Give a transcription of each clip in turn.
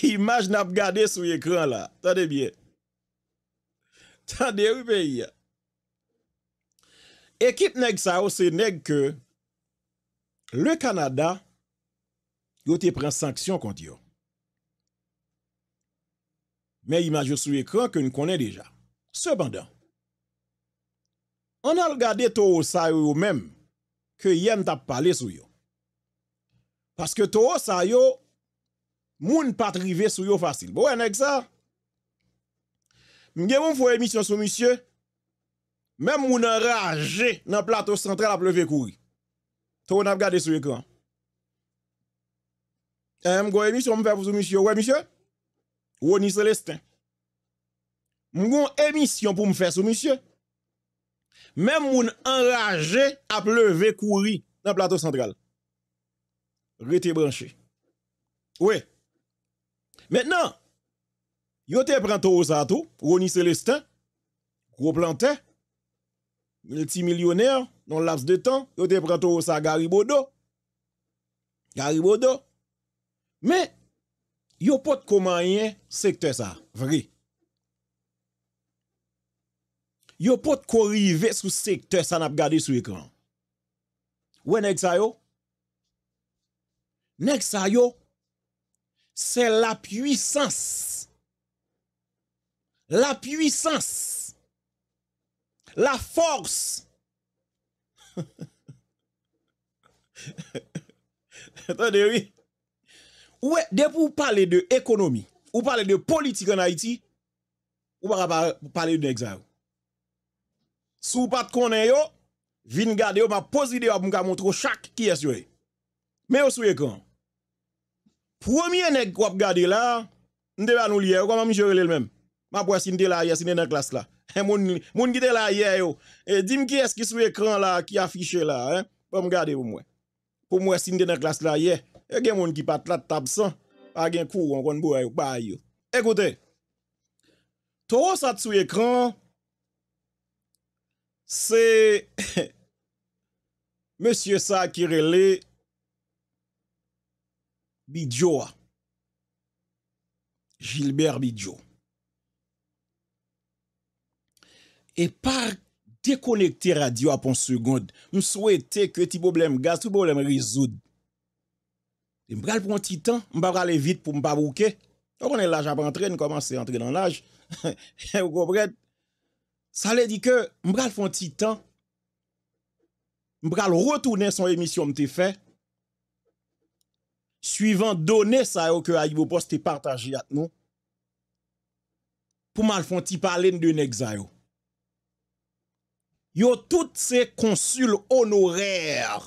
image n'a pas gardé sur l'écran là. Tendez bien. Tendez, oui, pays. Équipe nèg ça, oh, c'est que le Canada, il a pris sanction contre yo. Mais image sur l'écran que nous connaissons déjà. Cependant, on a regardé tout ça yo même que a pas parlé sur yo. Parce que tout ça moun pas arriver sur yo facile. Bon, nèg ça. vais faire une émission sur monsieur. Même moun enragé dans plateau central a pleuvé courir. Tout on a regardé sur écran. faire eh, m'gon émission m'fè pour monsieur. Ouais monsieur. Roni Célestin. M'gon émission pour fè sur monsieur. Même moun enragé a pleuvé couri, dans plateau central. Rete branché. Oui. Mètenan, yo te prantou ou sa tou, Rony Celestin, Groupe Lantin, multimilyonèr, non laps de tan, yo te prantou ou sa Garibodo. Garibodo. Mè, yo pot koman yè sektè sa, vri. Yo pot korive sou sektè sa nap gade sou ekran. Ouè nèk sa yo? Nèk sa yo? c'est la puissance. La puissance. La force. Attendez, oui. Ouais, dès vous parlez de économie, vous parlez de politique en Haïti, vous parlez parler de l'examen. Si vous ne connaissez pas, venez garder, ma vidéo pour vous montrer chaque qui est Mais vous sur quand Pwemye nek wap gade la, nde banou liye yo, kwa mami jorele l mem. Ma pwè sin de la ye, sin de ne klas la. Moun ki de la ye yo, e, dim ki eski sou ekran la, ki afiche la. Eh? Pwè mw gade pou mwen. Pwè mwen sin de ne klas la ye. E gen moun ki pat la tab san, pa gen kou an kon bo ay yo, pa ay yo. Ekouten, to sa sou ekran, se, monsye sa kirele, e, Bidjo. Gilbert Bidjo. Et par déconnecter radio à pour seconde, je souhaitais que ce problème gaz, ce problème résout. Je vais prendre un petit temps, je vais aller vite pour ne pas bouquer. Donc on est là, j'ai entrer, je commence à entrer dans l'âge. Vous comprenez? Ça veut dire que je vais prendre un petit temps, je vais retourner son émission que fait. Suivant donè sa yo ke a yi bo poste partajyat nou. Pou mal fon ti palen de nek za yo. Yo tout se konsul onorèr.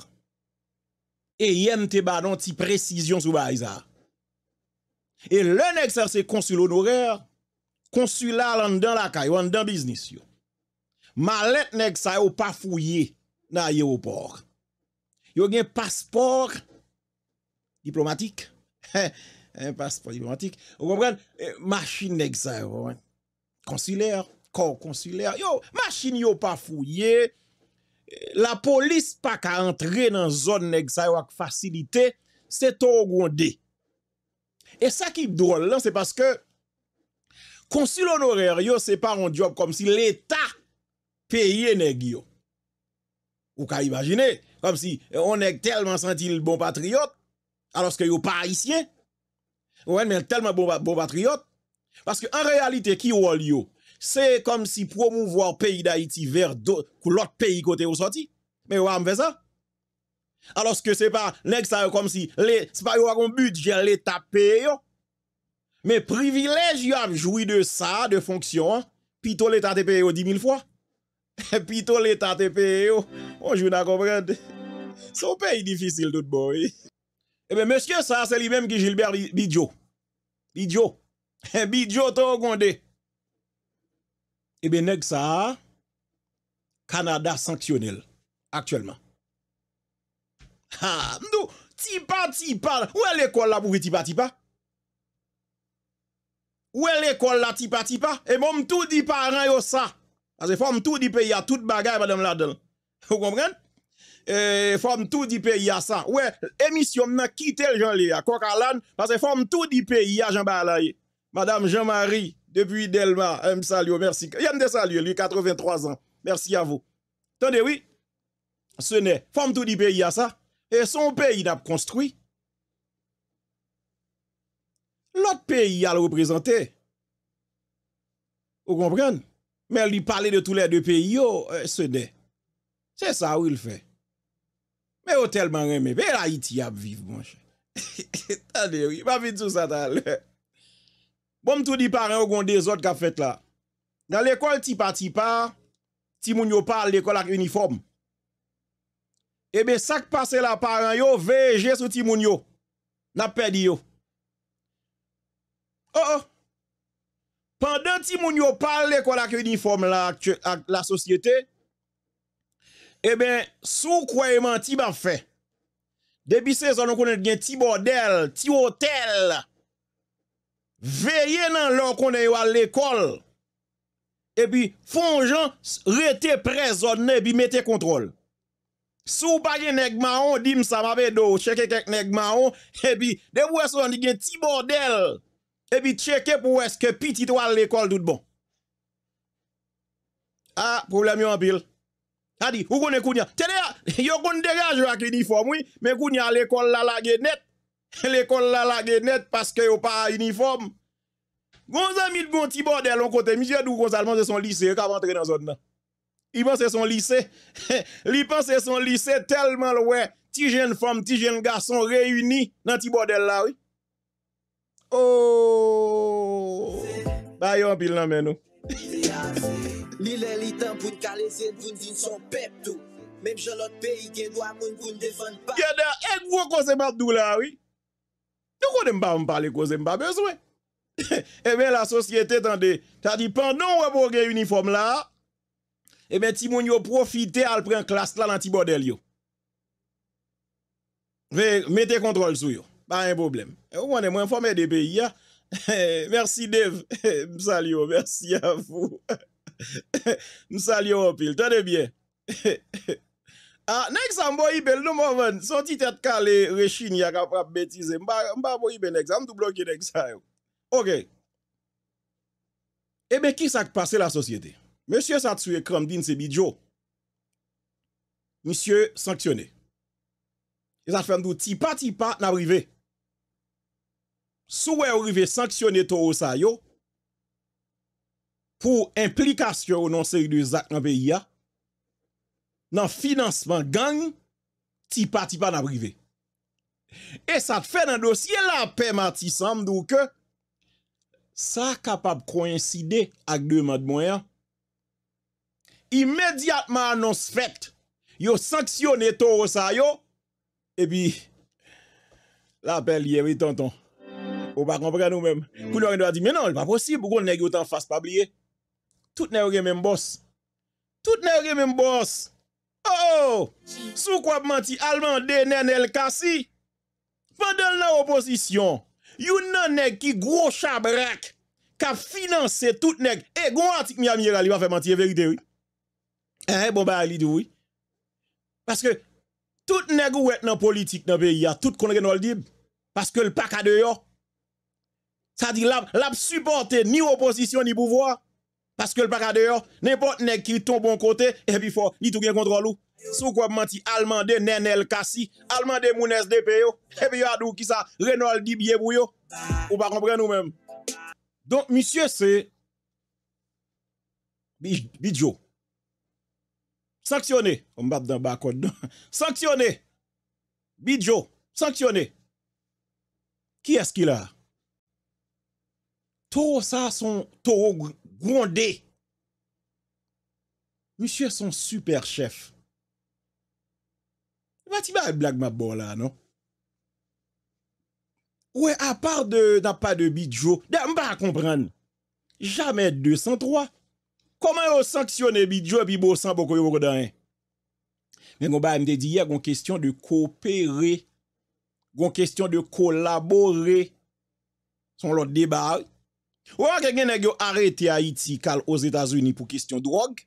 E yen te banon ti presisyon sou ba a yi za. E le nek sa se konsul onorèr. Konsul al an dan la kay, an dan biznis yo. Ma let nek sa yo pa fouye na ye wopor. Yo gen paspor... diplomatique. Hein, un passeport diplomatique. Vous comprenez? Machine nèg Consulaire, corps consulaire. Yo, machine yo pas fouillé. La police pas qu'à entrer dans zone nèg ça avec facilité, c'est gondé. Et ça qui est drôle là, c'est parce que consul honoraire yo c'est pas un job comme si l'état payait nèg yo. Ou imaginer comme si on est tellement senti le bon patriote aloske yo bon pa aisyen, ouwen men telman bon patriot, paske an realite ki wol yo, se kom si promouvo an peyi da iti ver do, kou lot peyi kote yo soti, me yo am ve sa, aloske se pa, nek sa yo kom si, se pa yo akon but, je le tape yo, me privilej yo am joui de sa, de fonksyon, pi to le tate peyo di mil fwa, pi to le tate peyo, ou jou na komprende, sou peyi difisil tout bo, Ebe monsye sa, se li menm ki Gilbert Bidjo Bidjo Bidjo to gonde Ebe eh neg sa Kanada sanksyonel Aksyelman Ha, mdou Tipa tipa, ou e l'ekol la pou vi tipa tipa Ou e l'ekol la tipa tipa E eh bon mtou di paran yo sa Ase fò mtou di pe ya tout bagay pa dem ladel Ou kompren? Femme eh, forme tout du pays à ça. Ouais, émission m'a quitté le Jean-Léa, l'an, parce que forme tout du pays à Jean-Balaye. Madame Jean-Marie, depuis Delma, me merci. Yem de salue, lui, 83 ans. Merci à vous. Attendez, oui, ce n'est forme tout du pays à ça. Et son pays n'a construit. L'autre pays a le représenté. Vous comprenez? Mais lui parler de tous les deux pays, euh, ce n'est. C'est ça où il fait. Mè yo telman reme, mè la iti ap viv moun chè. Tade wè, m'a fin tout sa talè. Bon m'tou di parè, yo goun de zot ka fèt la. Nan l'ekol tipa tipa, ti moun yo par l'ekol ak uniform. Ebe eh sak pase la parè yo, veje sou ti moun yo. Napè di yo. Oh oh. Pendè ti moun yo par l'ekol ak uniform la, ak la sosyete, E ben, sou kwayman ti bap fe, debi se zonon konen gen ti bordel, ti hotel, veye nan lò konen yo al l'ekol, e bi fonjan rete prezon ne bi mete kontrol. Sou bagen neg maon, dim sa mabè do, cheke kek neg maon, e bi debi wè se zonon gen ti bordel, e bi cheke pou wè se kepi ti to al l'ekol dout bon. Ha, ah, pou lèm yo an pil. Adi, ou konen kounya. Tede ya, yo konen deraj wak uniform woy, men kounya l'ekol la lage net. L'ekol la lage net paske yo pa uniform. Gonza mit bon ti bordel on kote, mi jèdou Gonza manse son lise, yo ka vantre nan zon nan. Imanse son lise, li panse son lise telman lwe, ti jen fom, ti jen gason reyuni nan ti bordel la woy. Oh! Bayon pil nan men nou. Lile litan pou t'kale se dvoun zin son pep tou Mem chan lot peyi gen do a moun kou n defon pa Yada ek wou kou se mat dou la wii Nou kou dem ba ou m pale kou se mba bezwe Emen la sosyete tan de Tati pan nou wè moun gen uniform la Emen ti moun yo profite al pre yon klas la nan ti bodel yo Ve mette kontrol sou yo Ba yon problem E wou ane mwen fome de peyi ya Hey, eh, mersi dev, eh, msalio, mersi avou. Msalio opil, ton e byen. Ha, ah, nek sa mbo ibe, nou mou ven, son ti tet kale rechini ya ka prap betize. Mba mbo ibe nek, sa mdou blonke nek sa yo. Ok. Ebe, eh ki sa kpase la sosyete? Monsye sa tsuye krom din se bidjo. Monsye sanksyone. E sa fèm dou tipa tipa nan brive. souwe ou rive sanksyonne to ou sa yo pou implikasyon ou non seri de zak nan pe ya nan finansman gang ti pa ti pa nan prive. E sa te fe nan dosye la pe ma ti sam dou ke sa kapab kouenside ak de man d'moyan imediatman anons fèk yo sanksyonne to ou sa yo e bi la pe liye mi tonton Ou pa kompre mm. an nou menm. Kou nou a gen do a di, men non, nan, l pa posib, pou kon neg yo tan fase pa bliye. Tout ne wè gen menm bòs. Tout ne wè gen menm bòs. Oh oh! Sou kwa bè manti, alman dene nel kasi. Fadel nan oposisyon, yon nan neg ki grosha brek, ka finanse tout neg. E, eh, goun atik mi amyè rali, wè fè manti, e verite wè. E, eh, e bon bè a li di wè. Paske, tout neg wè nan politik nan beyi ya, tout kon gen wè l dibe. Paske l pak a deyo, Sa di lap, lap suporte ni oposisyon ni pouvoi. Paske l pakade yo, nepot nek ki ton bon kote, epi fo, ni tou gen kontrol ou. Sou kwa manti, alman de nenel kasi, alman de mounes de pe yo, epi yo adou ki sa, renal di bie bou yo. Ou pa kompre nou men. Donk, misye se, bidjo. Sanksyone, o mbap dan bakon. Sanksyone, bidjo, sanksyone. Ki esk il a? Toro ça, son toro grondé. Monsieur son super chef. Va ti vas blague ma bon là, non? Ouais, à part de n'a pas de Bidjo, de pas comprendre. Jamais 203. Comment on sanctionne Bidjo et Bibo sans beaucoup de rien? Hein? Mais on va me dire hier une question de coopérer, une question de collaborer. Son l'autre débat. Ouwa ke gen e gyo arete a Iti kal os Etats-Unis pou kistyon drog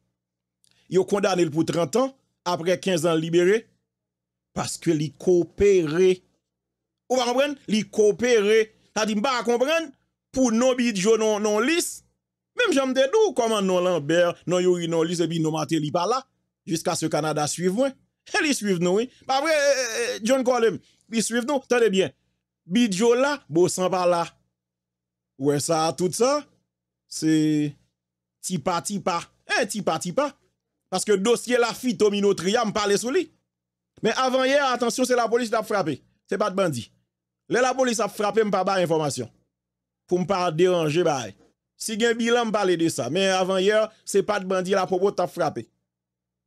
Yo kondane l pou 30 an apre 15 an libere Paske li kopere Ouwa kompren? Li kopere Tati mba a kompren? Pou non bidjo non lis Mem jom de dou koman non lanber Non yo yon lis e bi nomate li pa la Jiska se Kanada suivwen Li suiv nou Pa apre joun kolem Bi suiv nou, ton e bien Bidjo la, bo san pa la Ouais, ça, tout ça, c'est tipa tipa. Eh, tipa tipa. Parce que dossier la fille Tominotria me sous lui. Mais avant hier, attention, c'est la police qui a frappé. C'est pas de bandit. Là, la police a frappé, me pas information. Pour me pas déranger, bah. Si un bilan me parler de ça. Mais avant hier, c'est pas de bandit la propos t'a frappé.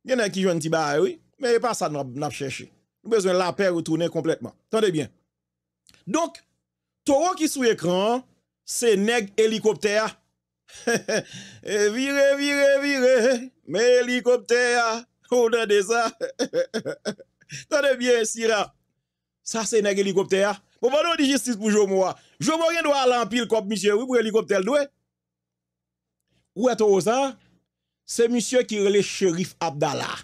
a qui jouent un petit oui. Mais pas ça n'a cherché. Nous besoin la paix retourner complètement. Tendez bien. Donc, Toro qui sous écran, Se neg helikopter. E vire, vire, vire. Me helikopter. O de de sa. Ta de bien si ra. Sa se neg helikopter. Pou bon, pa bon, nou di jistis pou jomo a. Ah. Jomo gen dwa alampil kope misye ou pou helikopter dwe. Ou e to za. Se misye kirele shirif Abdallah.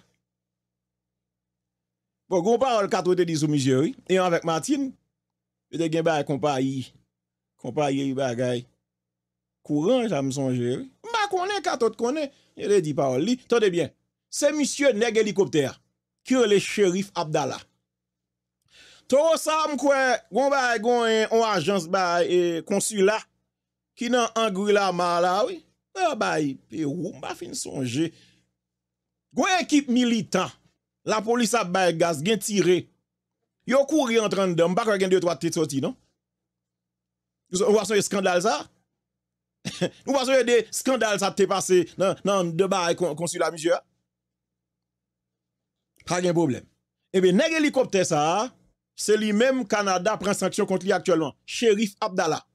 Pou bon, goun parol kato de di sou misye ou. E an vek matin. Pe de gen ba e kompa yi. Kompa ye yi bagay. Kouran, sa m sonje. Mba konen, katot konen. Yo de di pa ou li. Ton de bien. Se misye neg helikopter. Kyo le shérif Abdallah. To sa m kwe, gwen bay gwen an ajans bay konsula ki nan an gri la ma la, wè. To bay, pe ou, mba fin sonje. Gwen ekip militan. La polisa bay gaz, gen tire. Yo kouri an tran de, mba kwen gen de twa te troti, non? Vous voyez ce scandale ça. Nous voyons des scandales ça t'est passé dans dans deux barres consulat monsieur. Pas de problème. Eh bien, dans hélicoptère ça, c'est lui-même Canada prend sanction contre lui actuellement, Sheriff Abdallah.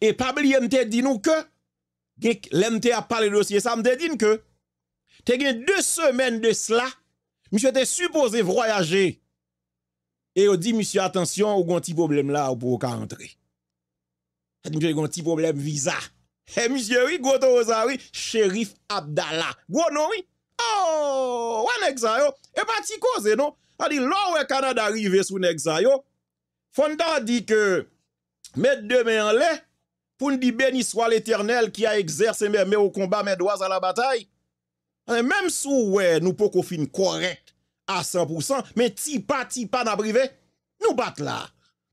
Et Pabli, oublier dit nous que l'MT a parlé dossier ça me dit que t'es deux semaines de cela, monsieur était supposé voyager et on dit, monsieur, attention, on a un petit problème là, pour qu'on rentre. rentrer. Monsieur, on a un petit problème visa. Eh, monsieur, oui, goto oui, shérif Abdallah. Gros oui. Oh, on un yo. Et pas si cause, non. On dit, l'or Canada arrivé sous un yo. Fonda dit que, mettre deux mains en l'air, pour nous dire béni soit l'éternel qui a exercé mes mains au combat, mes doigts à la bataille. Eh, même si ouais, nous pouvons finir correct A 100% Men tipa tipa nan brive Nou bat la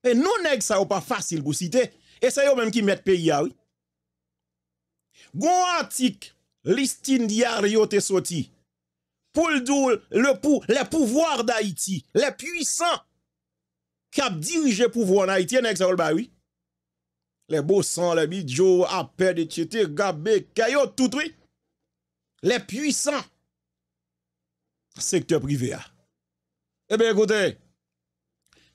E nou neg sa ou pa fasil pou site E se yo menm ki met pe ya ou Gon antik Listin di ariyo te soti Poul doul Le pou, le pouvoir d'Haïti Le puissant Kap dirije pouvoir d'Haïti E neg sa ou ba ou Le bosan, le bidjo, apèd, etchete Gabbe, kayo, toutri Le puissant secteur privé. Eh bien, écoutez,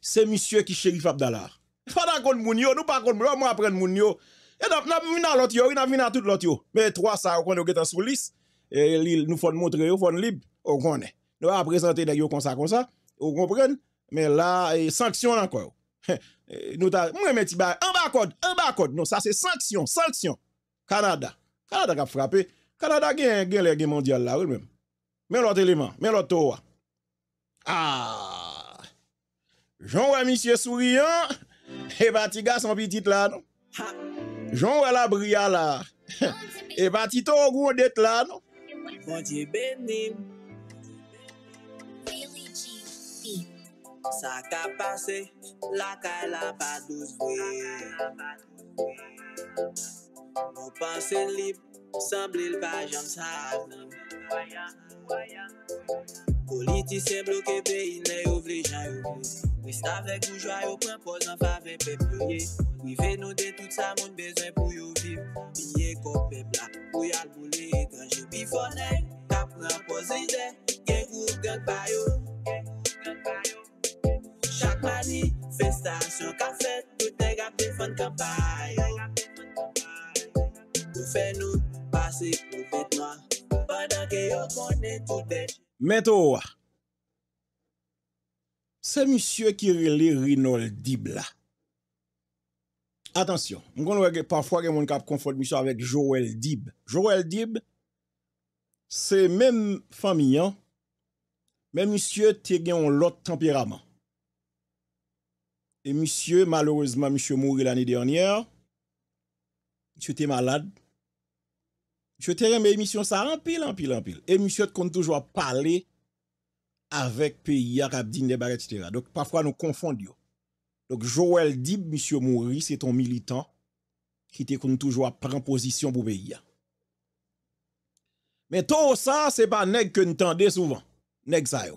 c'est monsieur qui shérif Abdallah. Pas d'accord, moun yo, nous pas de moi apprendre Mounio. Et donc, nous avons l'autre yo, nous venons à tout l'autre Mais trois, ça, on est sur liste, et nous faut montrer, nous faut libre, on connaît. Nous avons présenter des gens comme ça, comme ça, vous comprenez? Mais là, sanction encore. Nous avons, moi, mais un barcode, un barcode. Non, ça, c'est sanction, sanction. Canada. Canada qui a frappé. Canada qui a le guerre mondiale là, eux même Mè lò de lèman, mè lò de towa. Aaaa! Ah. Joun wè misye souriyan, e batiga san pitit la nou. Joun wè la bria non? bon la, e batito ou goun det la nou. Mè lò de lèman, e batito ou goun det la nou. Politi se bloke pe inè yow vle jan yow Mwist avek mwjwa yow pranpozman fave pep yoye Mwive nou de tout sa moun bezen pou yow viv Mwenye kop pep la pou yal bole Ganjou bifone, kap pranpoz lide Genk ou genk bayo Genk ou genk bayo Chakmanifestasyon ka fè Toutè gap te fon kampay Toutè gap te fon kampay Ou fè nou pase pou petman c'est monsieur qui relie Rinald Dibla. Attention, parfois il y a monsieur avec Joël Dib. Joël Dib, c'est même famille, hein. mais monsieur, tu un autre tempérament. Et monsieur, malheureusement, monsieur mourit l'année dernière. Monsieur était malade. Je te reme emisyon sa anpil, anpil, anpil. E mysyot kon toujwa pale avek peyiya, rabdine, debare, etc. Dok, pafwa nou konfond yo. Dok, Joël Dib, mysyo Mouris, eton militan, ki te kon toujwa premposisyon pou peyiya. Men tou sa, se pa neg ke n'tande souvan. Neg sayo.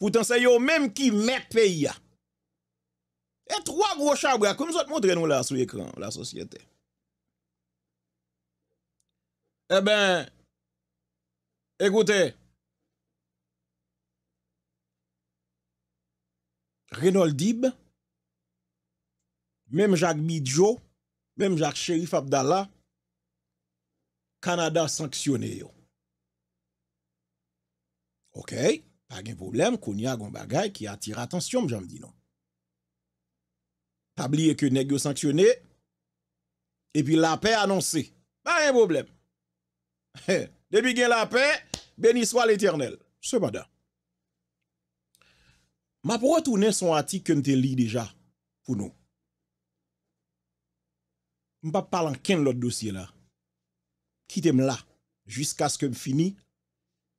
Poutan se yo menm ki me peyiya. E troa grochabre, kon mzot montre nou la sou ekran, la sosyete. E ben, ekoute, Reynold Dib, menm jak Bidjo, menm jak Sherif Abdallah, Kanada sanksyone yo. Ok, pa gen problem, kon ya gwa bagay ki atira atensyon m jami di nou. Tabli e ke negyo sanksyone, e pi la pe anonsi. Pa gen problem, Depuis qu'il la paix, béni soit l'éternel. Cependant, ma retourner son article que nous lit déjà pour nous. Je ne pas parler quel dossier là. Quittez-moi là jusqu'à ce que je finisse,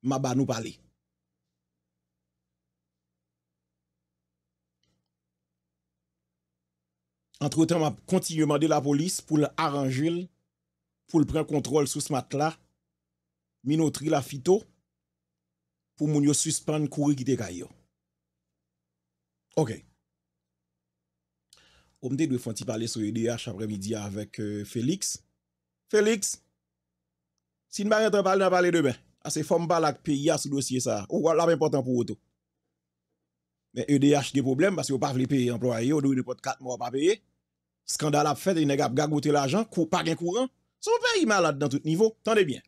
ma nous parler. Entre-temps, je continue à demander la police pour l'arranger, pour le prendre contrôle sous ce matelas Minotri la fito pou moun yo suspande kou yi kite kay yo. Ok. Omde dwe fwanti pale sou EDH apre midi avek euh, Felix. Felix, sin ba rentre pale nan pale debè. Ase fwam bal ak peyi ya sou dosye sa. Ou wala mè important pou woto. Mè EDH de problem, basi w pa flipe employe yo, dou yi de pot kat mwa w pa peyi. Skandal ap fete, yi negap gagote l'ajan, kou pa gen kou ran. Sou peyi malade dan tout nivou, tande bien.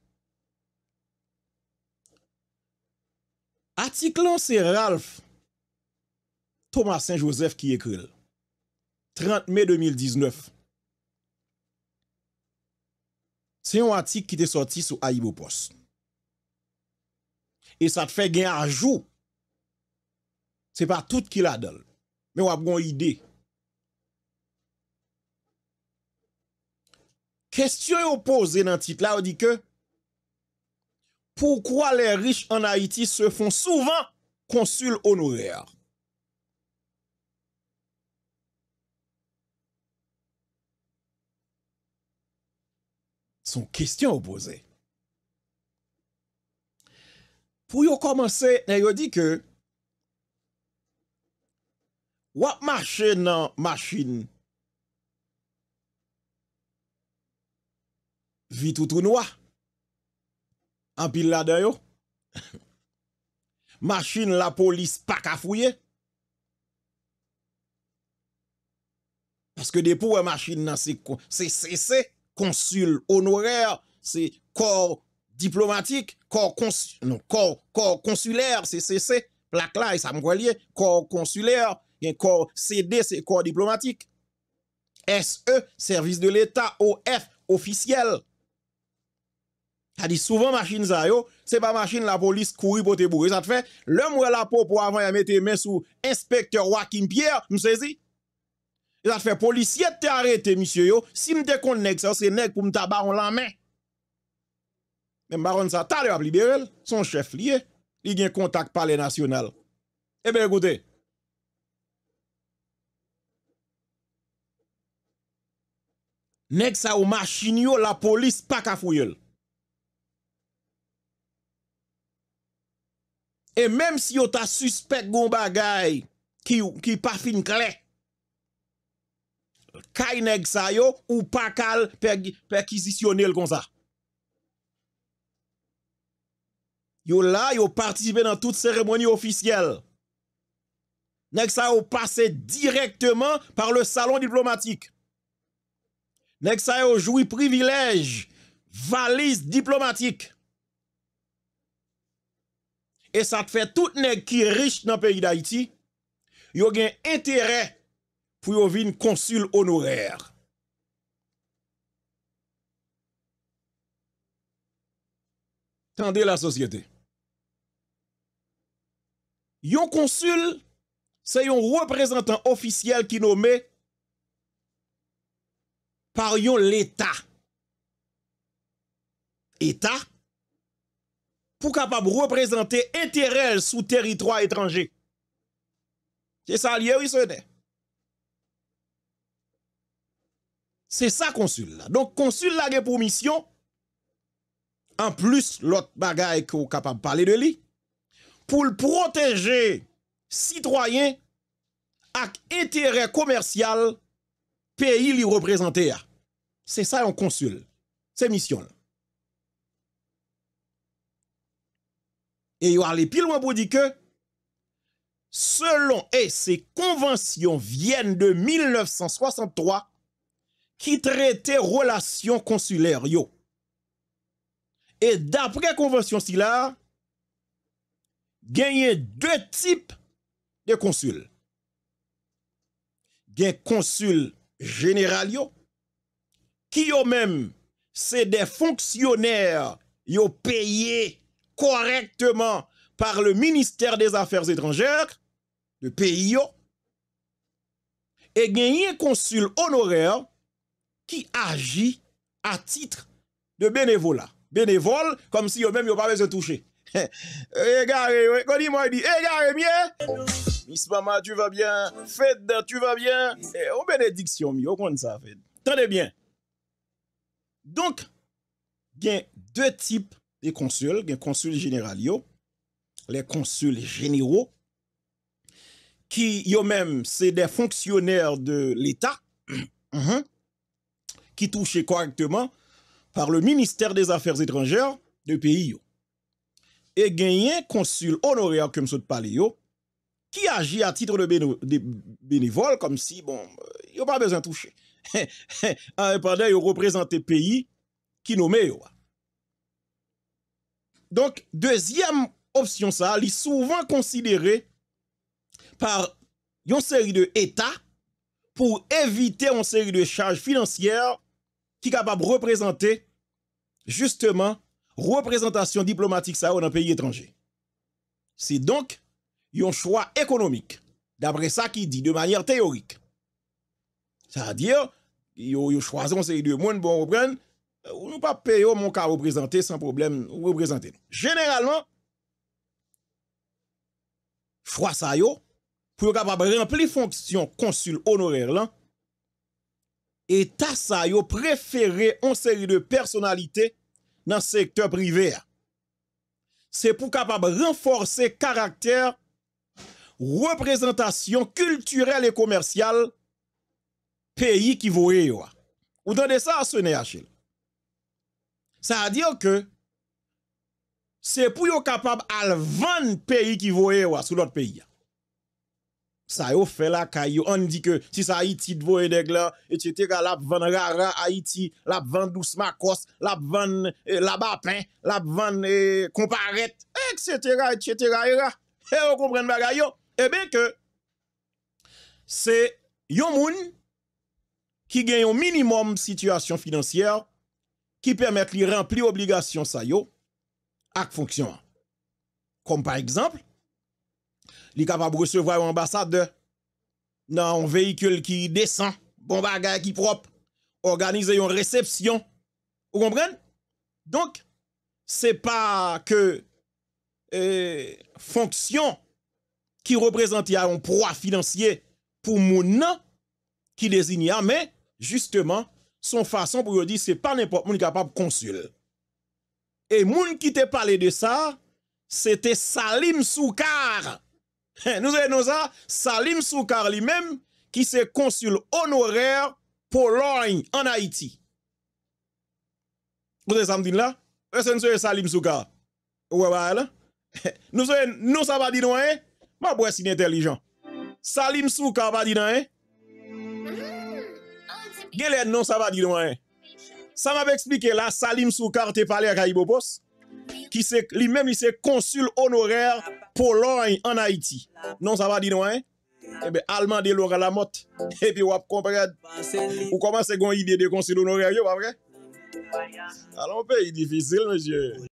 Atik lan se Ralph Thomas Saint-Joseph ki ekril. 30 May 2019. Se yon atik ki te sorti sou Aibo Post. E sa te fe gen a jou. Se pa tout ki la dal. Men wap gon ide. Kestyon yo pose nan tit la, yo di ke... poukwa lè riche an Haiti se fon souvan konsul onouèr? Son kestyon ou pose. Pou yo komanse, nè yo di ke, wap mache nan masjin vitoutoun wak? Anpil la dayo. Machen la polis pa ka fouye. Paske depo we machen nan se kon. Se CC, konsul honorer. Se kor diplomatik. Kor konsul, non, kor konsuler. Se CC, plak la, e sa mwen kwa liye. Kor konsuler, gen kor CD, se kor diplomatik. SE, servis de l'Etat, OF, ofisyele. Ta di souvan machin za yo, se pa machin la polis kouri pou te bou. E sa te fè, lèm wè la pou pou avan ya mette men sou inspektor Joaquin Pierre, msezi. E sa te fè, polis yet te arete, misyo yo, si mte kon neg sa, se neg pou mta baron lan men. Mè baron sa, ta de wap liberel, son chef liye, li gen kontak pale nasyonal. Ebe, eh egote. Neg sa ou machin yo, la polis pa kafou yel. E mèm si yo ta suspect goun bagay ki pa fin kle, kay neg sa yo ou pa kal pekizisyonel kon sa. Yo la yo partisipe nan tout seremoni ofisyel. Neg sa yo pase direktman par le salon diplomatik. Neg sa yo jouy privilej valiz diplomatik. E sa te fè tout nek ki rich nan peyi da iti, yo gen entere pou yo vin konsul onorèr. Tande la sosyete. Yo konsul, se yo reprezentant ofisyel ki nou me, par yo l'Etat. Eta, pou kapab reprezentè eterelle sou teritroi etranje. Se sa liye ou y se yonè? Se sa konsul la. Donk konsul la gen pou misyon, an plus lot bagay ki ou kapab pale de li, pou l'proteje sitroyen ak eterelle komersyal peyi li reprezentè a. Se sa yon konsul, se misyon la. E yo alè pil wè pou di ke, selon e, se konvensyon vyen de 1963, ki trete relasyon konsuler yo. E dapre konvensyon si la, genye dè tip de konsul. Genye konsul general yo, ki yo mèm se dè fonksyonèr yo peye korektman par le Ministère des Affaires Étrangères de Paysan e gen yé konsul honorèr ki agi a titre de bénévolat. Bénévol kom si yo mèm yo pa mè se touche. E gare, koni mwa y di? E gare, mien? Miss Mama, tu va bien? Fèdè, tu va bien? E, o benediksyon mi, o kon sa fèdè. Tade bien. Donk, gen dè tip des consuls, des consuls généraux, les consuls généraux, qui eux-mêmes, c'est des fonctionnaires de l'État uh-huh, qui touchent correctement par le ministère des Affaires étrangères du pays. Et un consul honoraire comme de Paléo, qui agit à titre de, bénévole, comme si, bon, il n'y a pas besoin de toucher. Pendant, il représente pays qui nommé. Donc, deuxième option, ça, est souvent considéré par une série de pour éviter une série de charges financières qui capable de représenter justement représentation diplomatique ça dans un pays étranger. C'est donc un choix économique, d'après ça qui dit de manière théorique. C'est-à-dire, ils choisissent une série de monde, bon, reprendre, Ou nou pa peyo, moun ka reprezenté, san problem, reprezenté. Generalman, fwa sa yo, pou yo kapab renpli fonksyon konsul onorèr lan, et ta sa yo preferè an seri de personalité nan sektè privè. Se pou kapab renforse karakter reprezentasyon kulturel et komersyal peyi ki voye yo. Ou dande sa a sene yache lè. Sa a diyo ke, se pou yo kapab al van peyi ki voye wa sou lot peyi ya. Sa yo fe la kayo, an di ke, si sa Haiti dvoye deg la, et cetera, la van rara Haiti, la van dou smakos, la van labapen, eh, la van komparet, eh, et cetera, et cetera, et cetera. E yo kompren bagay yo, e be ke, se yo moun ki gen yo minimum situasyon fidansiyer, ki permèt li rempli obligasyon sa yo ak fonksyon an. Kom pa ekzamp, li kapap bwesevwa yon ambasade nan yon veyikyl ki desan, bon bagay ki prop, organize yon resepsyon, ou kompren? Donk, se pa ke euh, fonksyon ki reprezenti a yon proa finansye pou moun nan ki le zin ya, men, justeman, Son fason pou yo di, se pa nepot moun kapap konsul. E moun ki te pale de sa, se te Salim Soukar. Nou seye nou sa, Salim Soukar li mem, ki se konsul onorèr pou Roing an Haiti. Moun seye samtin la, moun seye Salim Soukar. Ou wè wè alè. Nou seye nou sa ba di nou e, moun wè sin intelijan. Salim Soukar ba di nou e, Gelen, non sa va di nou an? Sa m ap eksplike la, Salim Soukar te pale a Kaibopos, ki se, li men mi se konsul onorèr Polon en Haiti. Non sa va di nou an? Ebe, eh Alman de lor alamot. Epe wap kompred, ou koman se gon ide de konsul onorèr yo wapre? Alon pe, yi difisil, menjè.